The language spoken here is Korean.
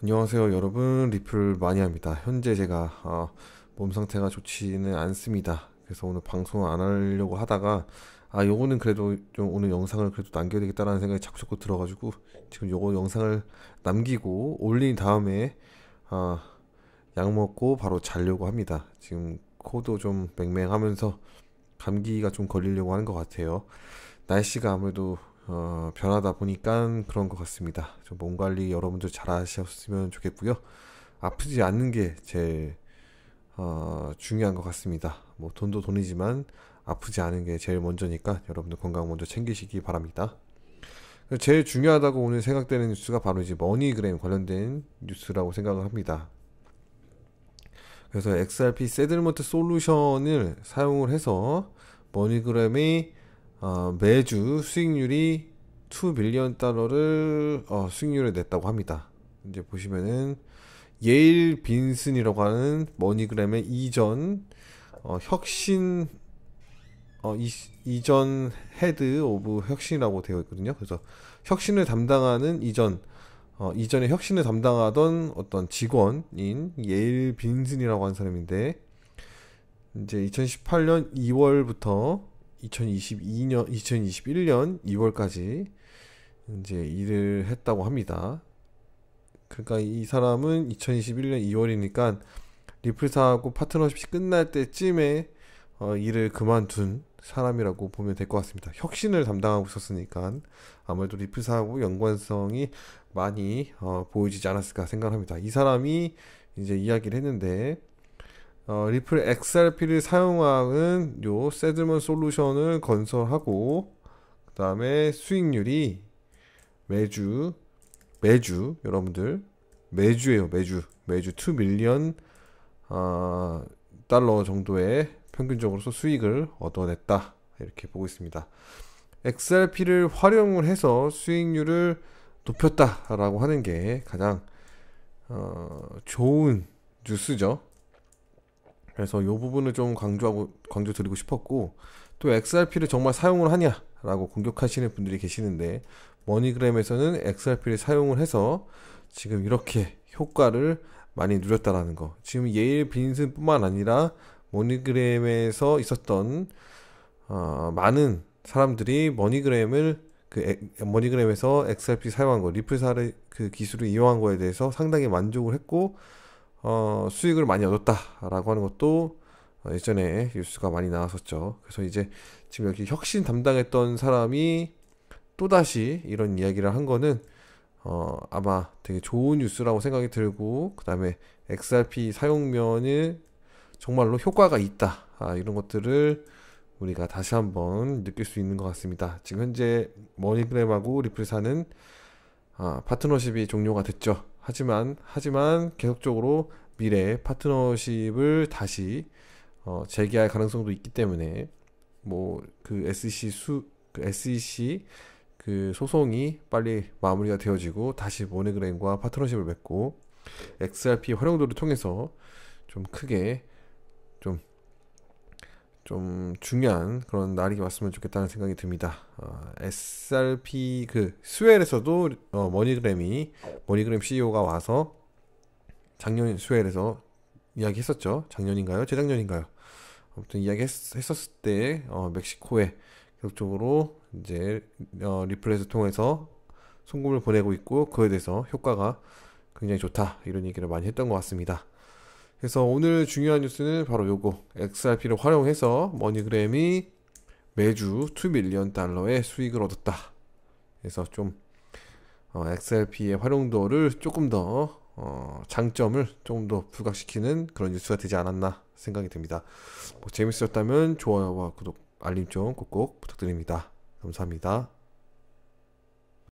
안녕하세요 여러분 리플 많이 합니다 현재 제가 어, 몸 상태가 좋지는 않습니다 그래서 오늘 방송을 안 하려고 하다가 아 요거는 그래도 좀 오늘 영상을 그래도 남겨야 되겠다라는 생각이 자꾸 자꾸 들어가지고 지금 요거 영상을 남기고 올린 다음에 아, 약 먹고 바로 자려고 합니다 지금 코도 좀 맹맹하면서 감기가 좀 걸리려고 하는 것 같아요 날씨가 아무래도 어, 변하다 보니까 그런 것 같습니다. 몸 관리 여러분들 잘 하셨으면 좋겠고요. 아프지 않는 게 제일 어, 중요한 것 같습니다. 뭐 돈도 돈이지만 아프지 않은 게 제일 먼저니까 여러분들 건강 먼저 챙기시기 바랍니다. 제일 중요하다고 오늘 생각되는 뉴스가 바로 이제 머니그램 관련된 뉴스라고 생각을 합니다. 그래서 XRP 세들먼트 솔루션을 사용을 해서 머니그램이 어, 매주 수익률이 2 밀리언 달러를 어, 수익률을 냈다고 합니다. 이제 보시면은 예일 빈슨이라고 하는 머니그램의 이전 어, 혁신 어, 이, 이전 헤드 오브 혁신이라고 되어 있거든요. 그래서 혁신을 담당하는 이전 어, 이전에 혁신을 담당하던 어떤 직원인 예일 빈슨이라고 하는 사람인데 이제 2018년 2월부터 2022년, 2021년 2월까지 이제 일을 했다고 합니다. 그러니까 이 사람은 2021년 2월이니까 리플사하고 파트너십이 끝날 때쯤에 어, 일을 그만둔 사람이라고 보면 될 것 같습니다. 혁신을 담당하고 있었으니까 아무래도 리플사하고 연관성이 많이 어, 보여지지 않았을까 생각합니다. 이 사람이 이제 이야기를 했는데 어, 리플 XRP를 사용하는 요 세드먼 솔루션을 건설하고 그 다음에 수익률이 매주 매주 여러분들 매주에요 매주 매주 2 밀리언 어, 달러 정도의 평균적으로서 수익을 얻어냈다 이렇게 보고 있습니다. XRP를 활용을 해서 수익률을 높였다라고 하는 게 가장 어, 좋은 뉴스죠. 그래서 요 부분을 좀 강조하고 강조 드리고 싶었고 또 XRP를 정말 사용을 하냐라고 공격하시는 분들이 계시는데 머니그램에서는 XRP를 사용을 해서 지금 이렇게 효과를 많이 누렸다라는 거. 지금 예일 빈슨뿐만 아니라 머니그램에서 있었던 어, 많은 사람들이 머니그램을 그 에, 머니그램에서 XRP 사용한 거, 리플사를 그 기술을 이용한 거에 대해서 상당히 만족을 했고 어, 수익을 많이 얻었다라고 하는 것도 어, 예전에 뉴스가 많이 나왔었죠. 그래서 이제 지금 여기 혁신 담당했던 사람이 또다시 이런 이야기를 한 거는 어, 아마 되게 좋은 뉴스라고 생각이 들고 그 다음에 XRP 사용면은 정말로 효과가 있다 아, 이런 것들을 우리가 다시 한번 느낄 수 있는 것 같습니다 지금 현재 머니그램하고 리플사는 아, 파트너십이 종료가 됐죠 하지만 하지만 계속적으로 미래에 파트너십을 다시 어, 재개할 가능성도 있기 때문에 뭐 그 SEC 수그 SEC 그 소송이 빨리 마무리가 되어지고 다시 모네그램과 파트너십을 맺고 XRP 활용도를 통해서 좀 크게 좀좀 중요한 그런 날이 왔으면 좋겠다는 생각이 듭니다. 어, SRP 그 스웰에서도 어, 머니그램이 머니그램 CEO가 와서 작년 스웰에서 이야기했었죠. 작년인가요? 재작년인가요? 아무튼 이야기했었을 때 어, 멕시코에 계속적으로 이제 어, 리플렛을 통해서 송금을 보내고 있고 그에 대해서 효과가 굉장히 좋다 이런 얘기를 많이 했던 것 같습니다. 그래서 오늘 중요한 뉴스는 바로 요거 XRP를 활용해서 머니그램이 매주 2밀리언 달러의 수익을 얻었다. 그래서 좀 어, XRP의 활용도를 조금 더 어, 장점을 조금 더 부각시키는 그런 뉴스가 되지 않았나 생각이 듭니다. 뭐 재밌으셨다면 좋아요와 구독, 알림좀 꼭꼭 부탁드립니다. 감사합니다.